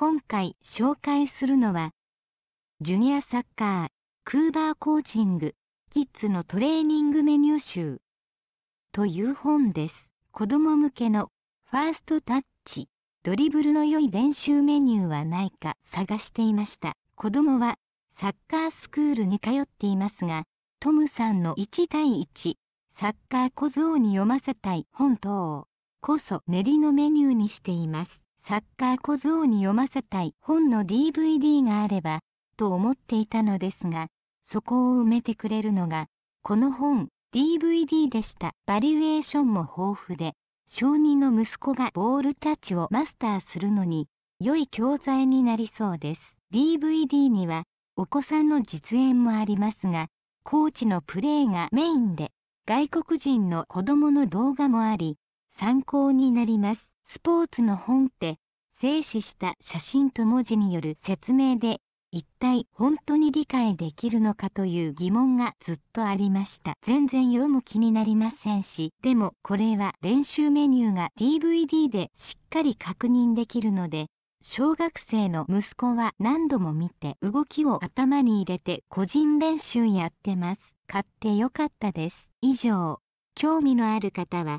今回紹介するのはジュニアサッカークーバーコーチングキッズのトレーニングメニュー集という本です子ども向けのファーストタッチドリブルの良い練習メニューはないか探していました子どもはサッカースクールに通っていますがトムさんの1対1サッカー小僧に読ませたい本等こそ練りのメニューにしていますサッカー小僧に読ませたい本の DVD があればと思っていたのですがそこを埋めてくれるのがこの本 DVD でしたバリュエーションも豊富で小2の息子がボールタッチをマスターするのに良い教材になりそうです DVD にはお子さんの実演もありますがコーチのプレーがメインで外国人の子どもの動画もあり参考になりますスポーツの本って静止した写真と文字による説明で一体本当に理解できるのかという疑問がずっとありました全然読む気になりませんしでもこれは練習メニューが DVD でしっかり確認できるので小学生の息子は何度も見て動きを頭に入れて個人練習やってます買ってよかったです以上興味のある方は